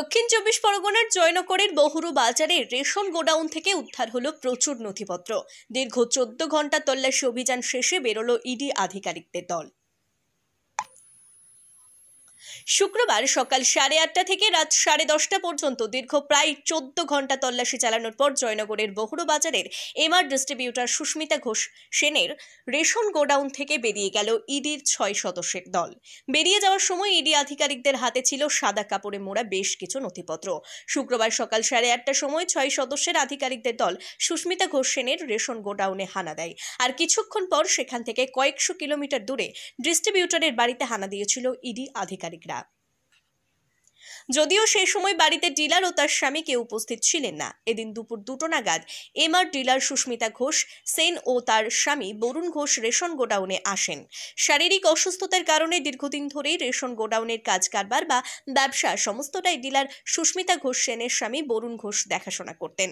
দক্ষিণ চব্বিশ পরগনার জয়নগরের বহুরু বাজারে রেশন গোডাউন থেকে উদ্ধার হলো প্রচুর নথিপত্র দীর্ঘ চোদ্দ ঘন্টা তল্লাশি অভিযান শেষে বেরোলো ইডি আধিকারিকদের দল শুক্রবার সকাল সাড়ে আটটা থেকে রাত সাড়ে দশটা পর্যন্ত দীর্ঘ প্রায় চোদ্দ ঘন্টা তল্লাশি চালানোর পর জয়নগরের বহুর বাজারের এমআর ডিস্ট্রিবিউটার সুস্মিতা ঘোষ সেনের রেশন গোডাউন থেকে বেরিয়ে গেল ইডির ছয় সদস্যের দল বেরিয়ে যাওয়ার সময় ইডি আধিকারিকদের হাতে ছিল সাদা কাপড়ে মোড়া বেশ কিছু নথিপত্র শুক্রবার সকাল সাড়ে আটটার সময় ছয় সদস্যের আধিকারিকদের দল সুস্মিতা ঘোষ সেনের রেশন গোডাউনে হানা দেয় আর কিছুক্ষণ পর সেখান থেকে কয়েকশো কিলোমিটার দূরে ডিস্ট্রিবিউটারের বাড়িতে হানা দিয়েছিল ইডি আধিকারিকরা শ্রমিকরা যদিও সেই সময় বাড়িতে ডিলার ও তার স্বামী কেউ উপস্থিত ছিলেন না এদিন দুপুর দুটো নাগাদ এমআর ডিলার সুস্মিতা ঘোষ সেন ও তার স্বামী বরুণ ঘোষ রেশন গোডাউনে আসেন শারীরিক অসুস্থতার কারণে দীর্ঘদিন ধরেই রেশন গোডাউনের কাজ কারবার বা ব্যবসা সমস্তটাই ডিলার সুস্মিতা ঘোষ সেনের স্বামী বরুণ ঘোষ দেখাশোনা করতেন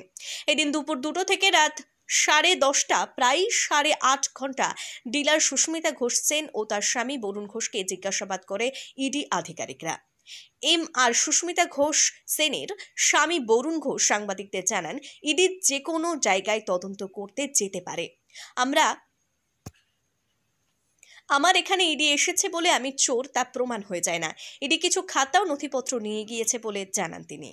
এদিন দুপুর দুটো থেকে রাত সাড়ে দশটা প্রায় সাড়ে আট ঘন্টা ডিলার সুস্মিতা ঘোষ সেন ও তার স্বামী বরুণ ঘোষকে জিজ্ঞাসাবাদ করে ইডি আধিকারিকরা এম আর সুস্মিতা ঘোষ সেনের স্বামী বরুণ ঘোষ সাংবাদিকদের জানান ইডি যে কোনো জায়গায় তদন্ত করতে যেতে পারে আমরা আমার এখানে ইডি এসেছে বলে আমি চোর তা প্রমাণ হয়ে যায় না ইডি কিছু খাতাও নথিপত্র নিয়ে গিয়েছে বলে জানান তিনি